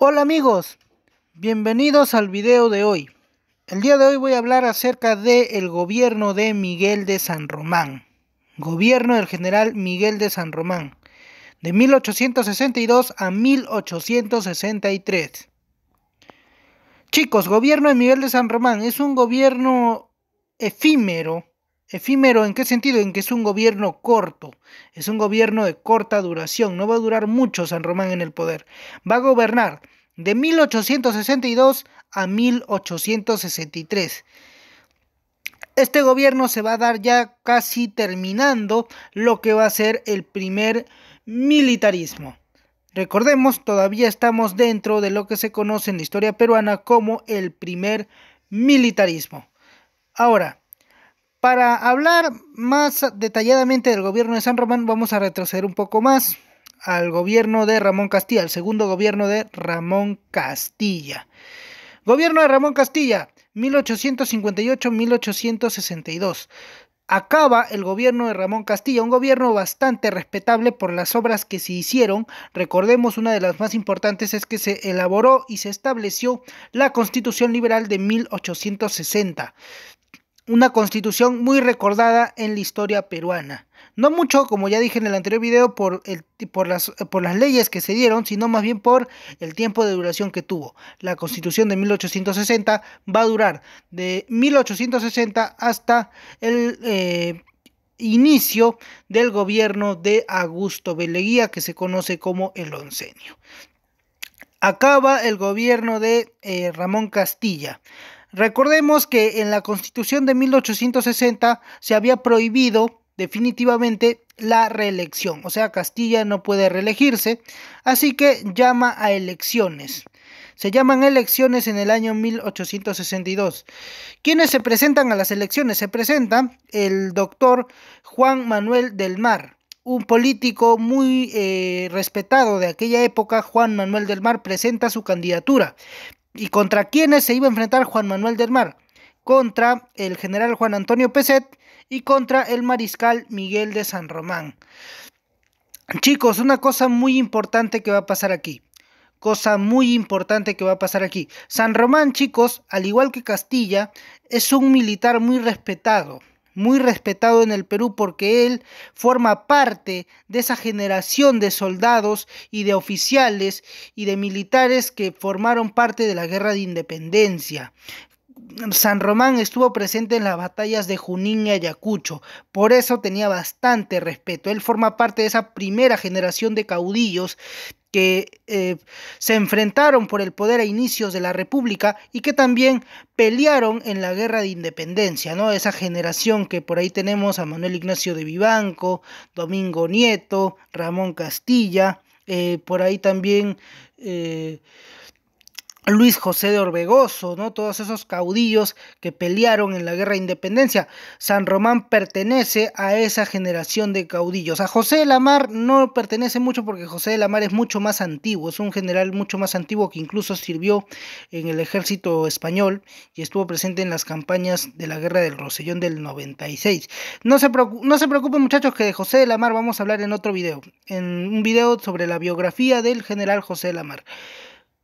Hola amigos, bienvenidos al video de hoy. El día de hoy voy a hablar acerca del el gobierno de Miguel de San Román. Gobierno del general Miguel de San Román, de 1862 a 1863. Chicos, gobierno de Miguel de San Román es un gobierno efímero Efímero, ¿en qué sentido? En que es un gobierno corto, es un gobierno de corta duración, no va a durar mucho San Román en el poder. Va a gobernar de 1862 a 1863. Este gobierno se va a dar ya casi terminando lo que va a ser el primer militarismo. Recordemos, todavía estamos dentro de lo que se conoce en la historia peruana como el primer militarismo. Ahora, para hablar más detalladamente del gobierno de San Román, vamos a retroceder un poco más al gobierno de Ramón Castilla, al segundo gobierno de Ramón Castilla. Gobierno de Ramón Castilla, 1858-1862. Acaba el gobierno de Ramón Castilla, un gobierno bastante respetable por las obras que se hicieron. Recordemos, una de las más importantes es que se elaboró y se estableció la Constitución Liberal de 1860 una constitución muy recordada en la historia peruana. No mucho, como ya dije en el anterior video, por, el, por, las, por las leyes que se dieron, sino más bien por el tiempo de duración que tuvo. La constitución de 1860 va a durar de 1860 hasta el... Eh, inicio del gobierno de Augusto Beleguía, que se conoce como el oncenio. Acaba el gobierno de eh, Ramón Castilla. Recordemos que en la Constitución de 1860 se había prohibido definitivamente la reelección, o sea, Castilla no puede reelegirse, así que llama a elecciones. Se llaman elecciones en el año 1862. ¿Quiénes se presentan a las elecciones? Se presenta el doctor Juan Manuel del Mar, un político muy eh, respetado de aquella época, Juan Manuel del Mar, presenta su candidatura, ¿Y contra quiénes se iba a enfrentar Juan Manuel del Mar? Contra el general Juan Antonio Peset y contra el mariscal Miguel de San Román. Chicos, una cosa muy importante que va a pasar aquí. Cosa muy importante que va a pasar aquí. San Román, chicos, al igual que Castilla, es un militar muy respetado muy respetado en el Perú porque él forma parte de esa generación de soldados y de oficiales y de militares que formaron parte de la Guerra de Independencia. San Román estuvo presente en las batallas de Junín y Ayacucho, por eso tenía bastante respeto. Él forma parte de esa primera generación de caudillos que eh, se enfrentaron por el poder a inicios de la República y que también pelearon en la guerra de independencia, ¿no? Esa generación que por ahí tenemos a Manuel Ignacio de Vivanco, Domingo Nieto, Ramón Castilla, eh, por ahí también eh, Luis José de Orbegoso, ¿no? Todos esos caudillos que pelearon en la guerra de independencia. San Román pertenece a esa generación de caudillos. A José de la no pertenece mucho porque José de la Mar es mucho más antiguo, es un general mucho más antiguo que incluso sirvió en el ejército español y estuvo presente en las campañas de la guerra del Rosellón del 96. No se, no se preocupen muchachos que de José de la vamos a hablar en otro video, en un video sobre la biografía del general José de la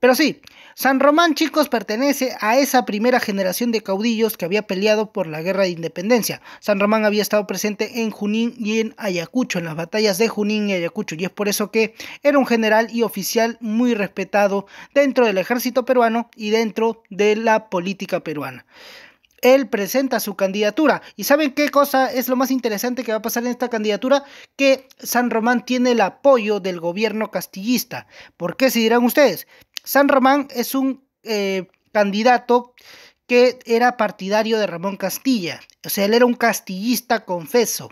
pero sí, San Román, chicos, pertenece a esa primera generación de caudillos que había peleado por la guerra de independencia. San Román había estado presente en Junín y en Ayacucho, en las batallas de Junín y Ayacucho, y es por eso que era un general y oficial muy respetado dentro del ejército peruano y dentro de la política peruana él presenta su candidatura. ¿Y saben qué cosa es lo más interesante que va a pasar en esta candidatura? Que San Román tiene el apoyo del gobierno castillista. ¿Por qué se dirán ustedes? San Román es un eh, candidato que era partidario de Ramón Castilla, o sea, él era un castillista confeso.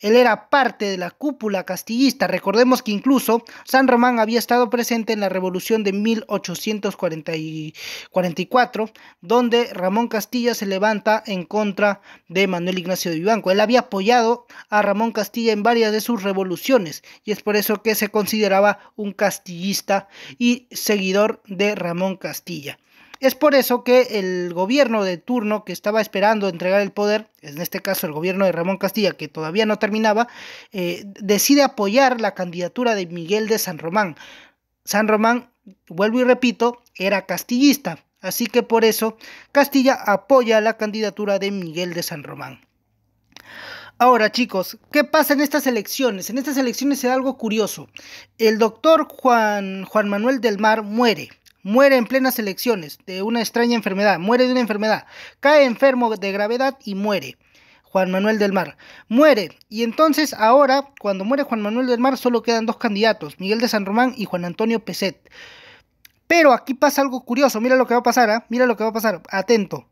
Él era parte de la cúpula castillista. Recordemos que incluso San Román había estado presente en la revolución de 1844, donde Ramón Castilla se levanta en contra de Manuel Ignacio de Vivanco. Él había apoyado a Ramón Castilla en varias de sus revoluciones y es por eso que se consideraba un castillista y seguidor de Ramón Castilla. Es por eso que el gobierno de turno que estaba esperando entregar el poder, en este caso el gobierno de Ramón Castilla, que todavía no terminaba, eh, decide apoyar la candidatura de Miguel de San Román. San Román, vuelvo y repito, era castillista, así que por eso Castilla apoya la candidatura de Miguel de San Román. Ahora chicos, ¿qué pasa en estas elecciones? En estas elecciones se da algo curioso. El doctor Juan, Juan Manuel del Mar muere muere en plenas elecciones de una extraña enfermedad, muere de una enfermedad, cae enfermo de gravedad y muere. Juan Manuel del Mar. Muere. Y entonces ahora, cuando muere Juan Manuel del Mar, solo quedan dos candidatos, Miguel de San Román y Juan Antonio Peset. Pero aquí pasa algo curioso, mira lo que va a pasar, ¿ah? mira lo que va a pasar, atento.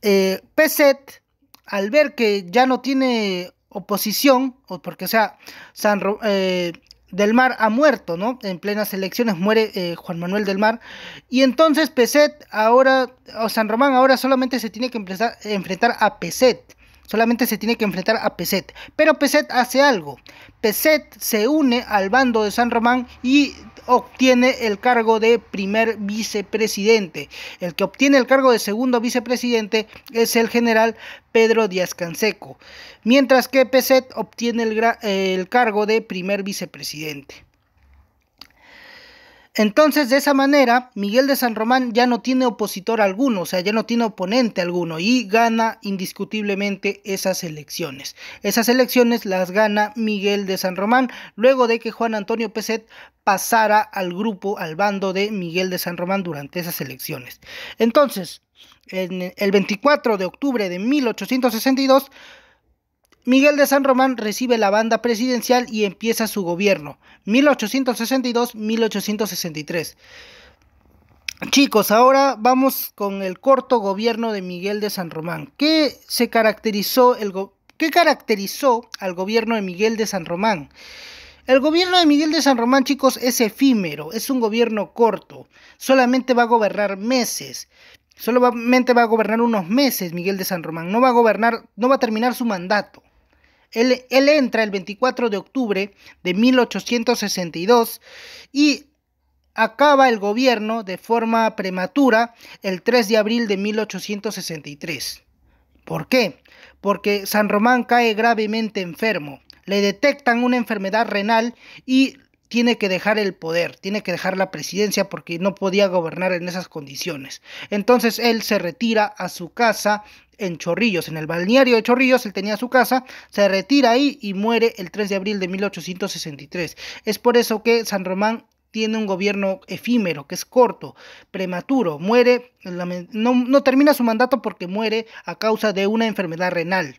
Eh, Peset, al ver que ya no tiene oposición, o porque sea, San Román... Eh, del Mar ha muerto, ¿no? En plenas elecciones muere eh, Juan Manuel del Mar. Y entonces Peset ahora, o San Román ahora solamente se tiene que enfrentar a Peset. Solamente se tiene que enfrentar a Peset. Pero Peset hace algo. Peset se une al bando de San Román y obtiene el cargo de primer vicepresidente. El que obtiene el cargo de segundo vicepresidente es el general Pedro Díaz Canseco, mientras que Peset obtiene el, el cargo de primer vicepresidente. Entonces, de esa manera, Miguel de San Román ya no tiene opositor alguno, o sea, ya no tiene oponente alguno y gana indiscutiblemente esas elecciones. Esas elecciones las gana Miguel de San Román luego de que Juan Antonio Peset pasara al grupo, al bando de Miguel de San Román durante esas elecciones. Entonces, el 24 de octubre de 1862, Miguel de San Román recibe la banda presidencial y empieza su gobierno, 1862-1863. Chicos, ahora vamos con el corto gobierno de Miguel de San Román. ¿Qué se caracterizó el ¿Qué caracterizó al gobierno de Miguel de San Román? El gobierno de Miguel de San Román, chicos, es efímero, es un gobierno corto, solamente va a gobernar meses. Solamente va a gobernar unos meses Miguel de San Román, no va a gobernar, no va a terminar su mandato. Él, entra el 24 de octubre de 1862 y acaba el gobierno de forma prematura el 3 de abril de 1863. ¿Por qué? Porque San Román cae gravemente enfermo. Le detectan una enfermedad renal y tiene que dejar el poder, tiene que dejar la presidencia porque no podía gobernar en esas condiciones. Entonces él se retira a su casa en Chorrillos, en el balneario de Chorrillos, él tenía su casa, se retira ahí y muere el 3 de abril de 1863. Es por eso que San Román tiene un gobierno efímero, que es corto, prematuro, muere, no, termina su mandato porque muere a causa de una enfermedad renal.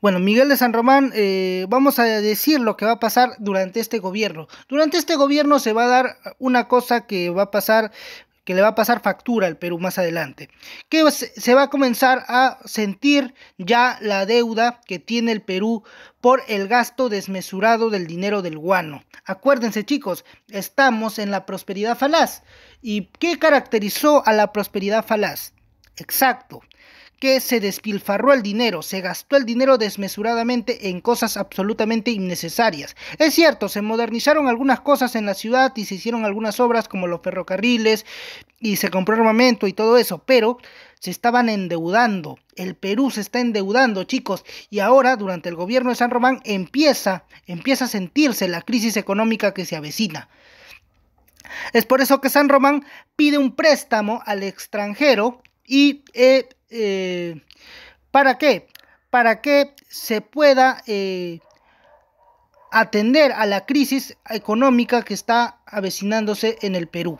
Bueno, Miguel de San Román, eh, vamos a decir lo que va a pasar durante este gobierno. Durante este gobierno se va a dar una cosa que va a pasar que le va a pasar factura al Perú más adelante, que se va a comenzar a sentir ya la deuda que tiene el Perú por el gasto desmesurado del dinero del guano. Acuérdense chicos, estamos en la prosperidad falaz. ¿Y qué caracterizó a la prosperidad falaz? Exacto, que se despilfarró el dinero, se gastó el dinero desmesuradamente en cosas absolutamente innecesarias. Es cierto, se modernizaron algunas cosas en la ciudad y se hicieron algunas obras como los ferrocarriles y se compró armamento y todo eso, pero se estaban endeudando. El Perú se está endeudando, chicos. Y ahora, durante el gobierno de San Román, empieza, empieza a sentirse la crisis económica que se avecina. Es por eso que San Román pide un préstamo al extranjero ¿Y eh, eh, para qué? Para que se pueda eh, atender a la crisis económica que está avecinándose en el Perú.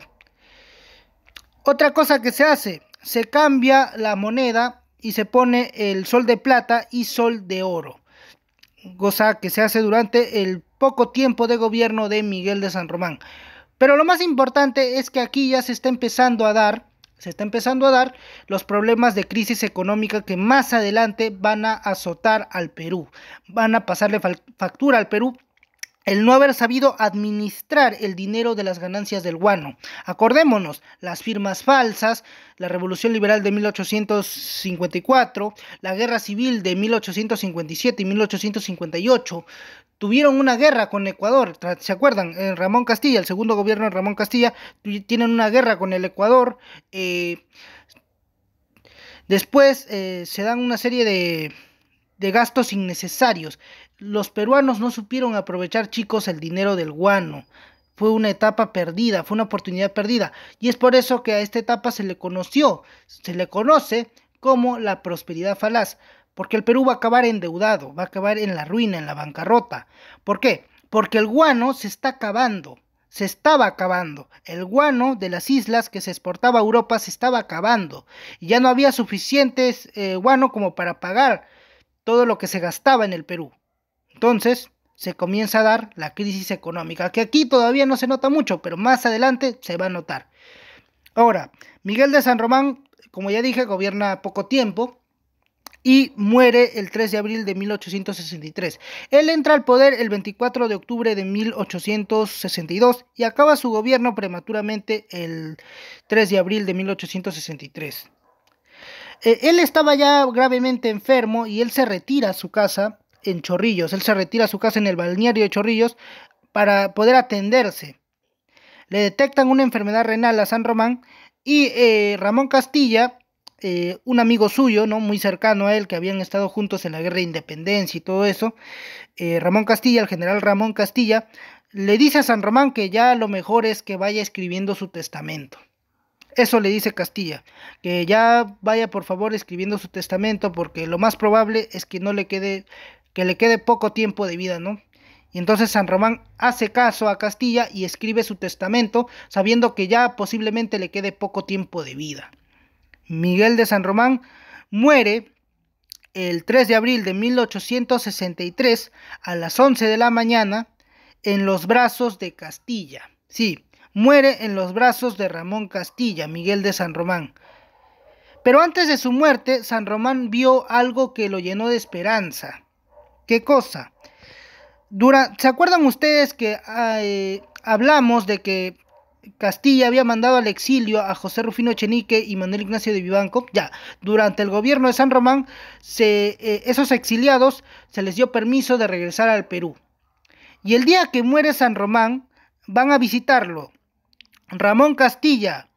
Otra cosa que se hace, se cambia la moneda y se pone el sol de plata y sol de oro, cosa que se hace durante el poco tiempo de gobierno de Miguel de San Román. Pero lo más importante es que aquí ya se está empezando a dar se está empezando a dar los problemas de crisis económica que más adelante van a azotar al Perú, van a pasarle factura al Perú. El no haber sabido administrar el dinero de las ganancias del guano. Acordémonos, las firmas falsas, la Revolución Liberal de 1854, la Guerra Civil de 1857 y 1858, tuvieron una guerra con Ecuador, ¿se acuerdan? En eh, Ramón Castilla, el segundo gobierno de Ramón Castilla, tienen una guerra con el Ecuador. Eh, después eh, se dan una serie de, de, gastos innecesarios. Los peruanos no supieron aprovechar, chicos, el dinero del guano. Fue una etapa perdida, fue una oportunidad perdida. Y es por eso que a esta etapa se le conoció, se le conoce como la prosperidad falaz porque el Perú va a acabar endeudado, va a acabar en la ruina, en la bancarrota. ¿Por qué? Porque el guano se está acabando, se estaba acabando. El guano de las islas que se exportaba a Europa se estaba acabando. Y ya no había suficientes eh, guano como para pagar todo lo que se gastaba en el Perú. Entonces se comienza a dar la crisis económica, que aquí todavía no se nota mucho, pero más adelante se va a notar. Ahora, Miguel de San Román, como ya dije, gobierna poco tiempo, y muere el 3 de abril de 1863. Él entra al poder el 24 de octubre de 1862 y acaba su gobierno prematuramente el 3 de abril de 1863. Eh, él estaba ya gravemente enfermo y él se retira a su casa en Chorrillos, él se retira a su casa en el balneario de Chorrillos para poder atenderse. Le detectan una enfermedad renal a San Román y eh, Ramón Castilla este, un amigo suyo, ¿no? Muy cercano a él, que habían estado juntos en la guerra de independencia y todo eso, eh, Ramón Castilla, el general Ramón Castilla, le dice a San Román que ya lo mejor es que vaya escribiendo su testamento. Eso le dice Castilla, que ya vaya por favor escribiendo su testamento porque lo más probable es que no le quede que le quede poco tiempo de vida, ¿no? Y entonces San Román hace caso a Castilla y escribe su testamento sabiendo que ya posiblemente le quede poco tiempo de vida. Miguel de San Román, muere el 3 de abril de 1863 a las 11 de la mañana en los brazos de Castilla. Sí, muere en los brazos de Ramón Castilla, Miguel de San Román. Pero antes de su muerte, San Román vio algo que lo llenó de esperanza. ¿Qué cosa? Dura, ¿Se acuerdan ustedes que ah, eh, hablamos de que Castilla había mandado al exilio a José Rufino Chenique y Manuel Ignacio de Vivanco. Ya, durante el gobierno de San Román, se, eh, esos exiliados se les dio permiso de regresar al Perú. Y el día que muere San Román, van a visitarlo Ramón Castilla,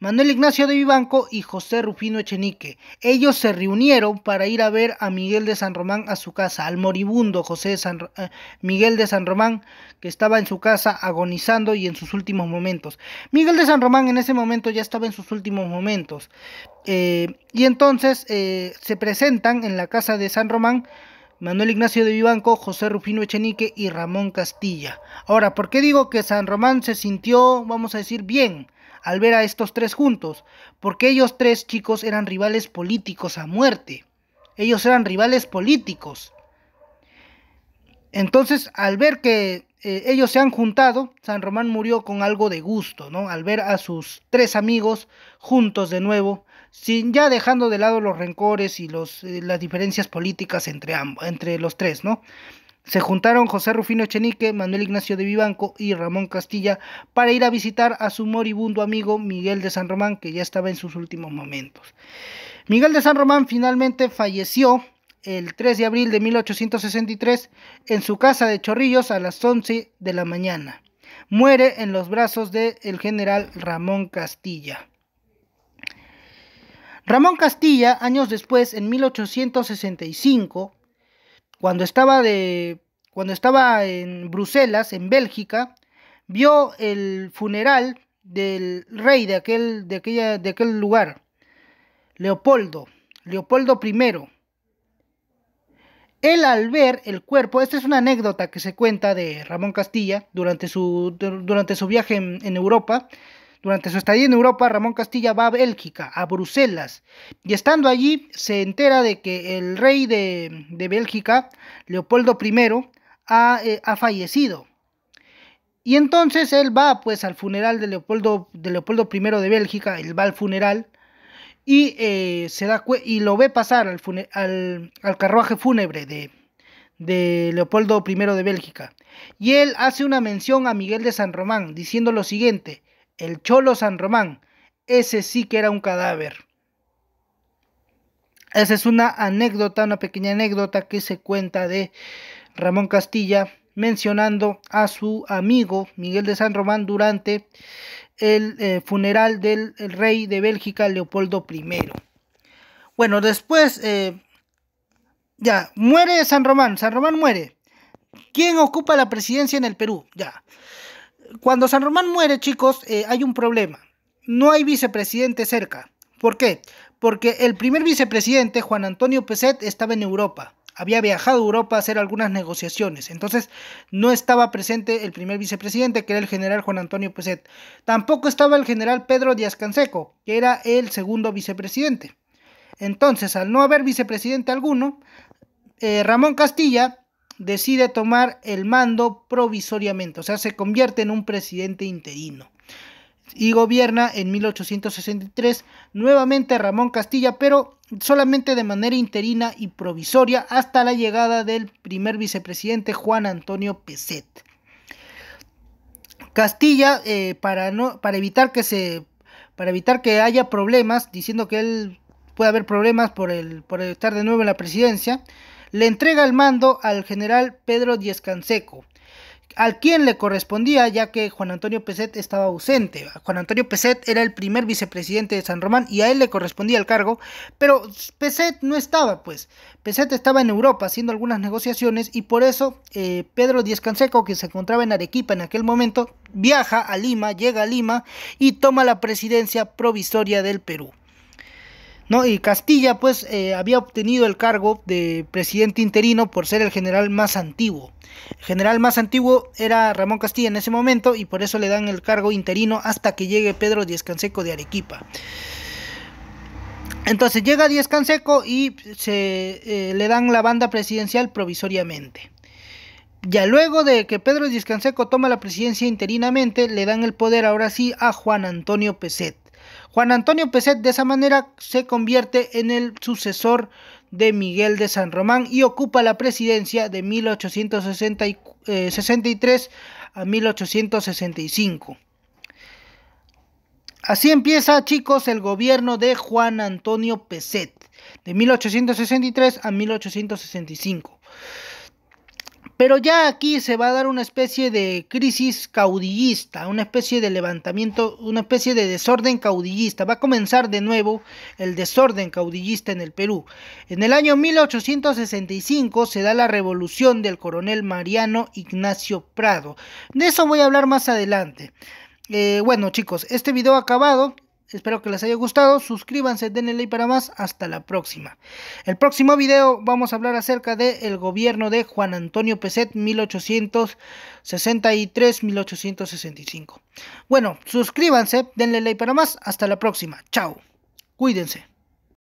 Manuel Ignacio de Vivanco y José Rufino Echenique. Ellos se reunieron para ir a ver a Miguel de San Román a su casa, al moribundo José San, eh, Miguel de San Román, que estaba en su casa agonizando y en sus últimos momentos. Miguel de San Román en ese momento ya estaba en sus últimos momentos. Eh, y entonces eh, se presentan en la casa de San Román Manuel Ignacio de Vivanco, José Rufino Echenique y Ramón Castilla. Ahora, ¿por qué digo que San Román se sintió, vamos a decir, bien? al ver a estos tres juntos, porque ellos tres chicos eran rivales políticos a muerte. Ellos eran rivales políticos. Entonces, al ver que eh, ellos se han juntado, San Román murió con algo de gusto, ¿no? Al ver a sus tres amigos juntos de nuevo, sin ya dejando de lado los rencores y los, eh, las diferencias políticas entre, entre los tres, ¿no? Se juntaron José Rufino Echenique, Manuel Ignacio de Vivanco y Ramón Castilla para ir a visitar a su moribundo amigo Miguel de San Román, que ya estaba en sus últimos momentos. Miguel de San Román finalmente falleció el 3 de abril de 1863 en su casa de Chorrillos a las 11 de la mañana. Muere en los brazos del general Ramón Castilla. Ramón Castilla, años después, en 1865, cuando estaba, de, cuando estaba en Bruselas, en Bélgica, vio el funeral del rey de aquel, de aquella, de aquel lugar, Leopoldo, Leopoldo I. Él al ver el cuerpo, esta es una anécdota que se cuenta de Ramón Castilla durante su, durante su viaje en Europa, durante su estadía en Europa, Ramón Castilla va a Bélgica, a Bruselas, y estando allí se entera de que el rey de, de Bélgica, Leopoldo I, ha, eh, fallecido. Y entonces él va pues al funeral de Leopoldo, de Leopoldo I de Bélgica, él va al funeral y, eh, se da y lo ve pasar al, al, carruaje fúnebre de, de Leopoldo I de Bélgica. Y él hace una mención a Miguel de San Román, diciendo lo siguiente, el Cholo San Román. Ese sí que era un cadáver. Esa es una anécdota, una pequeña anécdota que se cuenta de Ramón Castilla mencionando a su amigo Miguel de San Román durante el eh, funeral del rey de Bélgica Leopoldo I. Bueno, después eh, ya muere San Román, San Román muere. ¿Quién ocupa la presidencia en el Perú? Ya. Cuando San Román muere, chicos, eh, hay un problema. No hay vicepresidente cerca. ¿Por qué? Porque el primer vicepresidente, Juan Antonio Peset, estaba en Europa. Había viajado a Europa a hacer algunas negociaciones. Entonces no estaba presente el primer vicepresidente, que era el general Juan Antonio Peset. Tampoco estaba el general Pedro Díaz Canseco, que era el segundo vicepresidente. Entonces, al no haber vicepresidente alguno, eh, Ramón Castilla decide tomar el mando provisoriamente, o sea, se convierte en un presidente interino. Y gobierna en 1863 nuevamente Ramón Castilla, pero solamente de manera interina y provisoria hasta la llegada del primer vicepresidente Juan Antonio Peset. Castilla, eh, para, no, para, evitar que se, para evitar que haya problemas, diciendo que él puede haber problemas por, el, por estar de nuevo en la presidencia, le entrega el mando al general Pedro Díez Canseco, al quien le correspondía ya que Juan Antonio Peset estaba ausente. Juan Antonio Peset era el primer vicepresidente de San Román y a él le correspondía el cargo, pero Peset no estaba, pues. Peset estaba en Europa haciendo algunas negociaciones y por eso eh, Pedro Díez Canseco, que se encontraba en Arequipa en aquel momento, viaja a Lima, llega a Lima y toma la presidencia provisoria del Perú. ¿no? Y Castilla pues eh, había obtenido el cargo de presidente interino por ser el general más antiguo. El general más antiguo era Ramón Castilla en ese momento y por eso le dan el cargo interino hasta que llegue Pedro Díaz Canseco de Arequipa. Entonces llega Díaz Canseco y se eh, le dan la banda presidencial provisoriamente. Ya luego de que Pedro Díaz Canseco toma la presidencia interinamente, le dan el poder ahora sí a Juan Antonio Peset. Juan Antonio Peset de esa manera se convierte en el sucesor de Miguel de San Román y ocupa la presidencia de 1863 eh, a 1865. Así empieza, chicos, el gobierno de Juan Antonio Peset, de 1863 a 1865. Pero ya aquí se va a dar una especie de crisis caudillista, una especie de levantamiento, una especie de desorden caudillista. Va a comenzar de nuevo el desorden caudillista en el Perú. En el año 1865 se da la revolución del coronel Mariano Ignacio Prado. De eso voy a hablar más adelante. Eh, bueno chicos, este video acabado, Espero que les haya gustado. Suscríbanse, denle like para más. Hasta la próxima. El próximo video vamos a hablar acerca del gobierno de Juan Antonio Peset 1863-1865. Bueno, suscríbanse, denle like para más. Hasta la próxima. Chao. Cuídense.